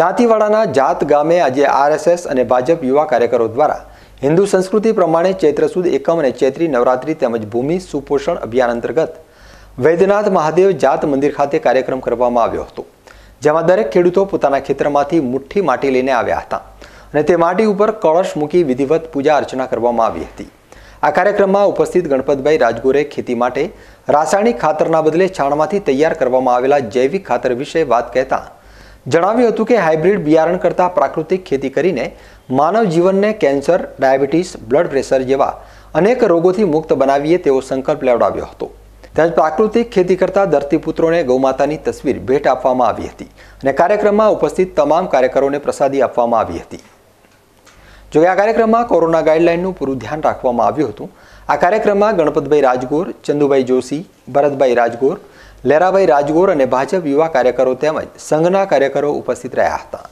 દાંતીવાડાના જાત ગામે આજે આરએસએસ અને ભાજપ યુવા કાર્યકરો દ્વારા હિન્દુ સંસ્કૃતિ પ્રમાણે ચૈત્ર સુદ એકમ અને ચૈત્રી નવરાત્રી તેમજ ભૂમિ સુપોષણ અભિયાન અંતર્ગત વૈદ્યનાથ મહાદેવ જાત મંદિર ખાતે કાર્યક્રમ કરવામાં આવ્યો હતો જેમાં દરેક ખેડૂતો પોતાના ખેતરમાંથી મુઠ્ઠી માટી લઈને આવ્યા હતા અને તે માટી ઉપર કળશ મૂકી વિધિવત પૂજા અર્ચના કરવામાં આવી હતી આ કાર્યક્રમમાં ઉપસ્થિત ગણપતભાઈ રાજગોરે ખેતી માટે રાસાયણિક ખાતરના બદલે છાણમાંથી તૈયાર કરવામાં આવેલા જૈવિક ખાતર વિશે વાત કહેતા જણાવ્યું હતું કે હાઇબ્રિડ બિયારણ કરતાં પ્રાકૃતિક ખેતી કરીને માનવ જીવનને કેન્સર ડાયાબિટીસ બ્લડ પ્રેશર જેવા અનેક રોગોથી મુક્ત બનાવીએ તેવો સંકલ્પ લેવડાવ્યો હતો તેમજ પ્રાકૃતિક ખેતી કરતા ધરતીપુત્રોને ગૌમાતાની તસવીર ભેટ આપવામાં આવી હતી અને કાર્યક્રમમાં ઉપસ્થિત તમામ કાર્યકરોને પ્રસાદી આપવામાં આવી હતી જોકે આ કાર્યક્રમમાં કોરોના ગાઈડલાઇનનું પૂરું ધ્યાન રાખવામાં આવ્યું હતું આ કાર્યક્રમમાં ગણપતભાઈ રાજગોર ચંદુભાઈ જોશી ભરતભાઈ રાજગોર લેરાભાઈ રાજગોર અને ભાજપ યુવા કાર્યકરો તેમજ સંઘના કાર્યકરો ઉપસ્થિત રહ્યા હતા